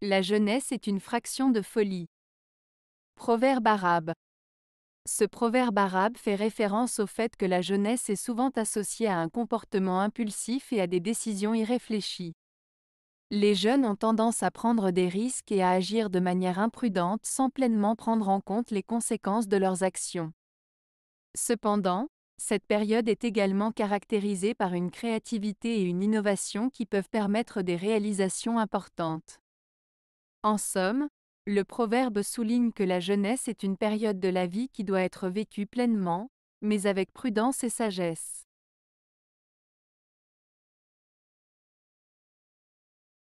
La jeunesse est une fraction de folie. Proverbe arabe. Ce proverbe arabe fait référence au fait que la jeunesse est souvent associée à un comportement impulsif et à des décisions irréfléchies. Les jeunes ont tendance à prendre des risques et à agir de manière imprudente sans pleinement prendre en compte les conséquences de leurs actions. Cependant, cette période est également caractérisée par une créativité et une innovation qui peuvent permettre des réalisations importantes. En somme, le proverbe souligne que la jeunesse est une période de la vie qui doit être vécue pleinement, mais avec prudence et sagesse.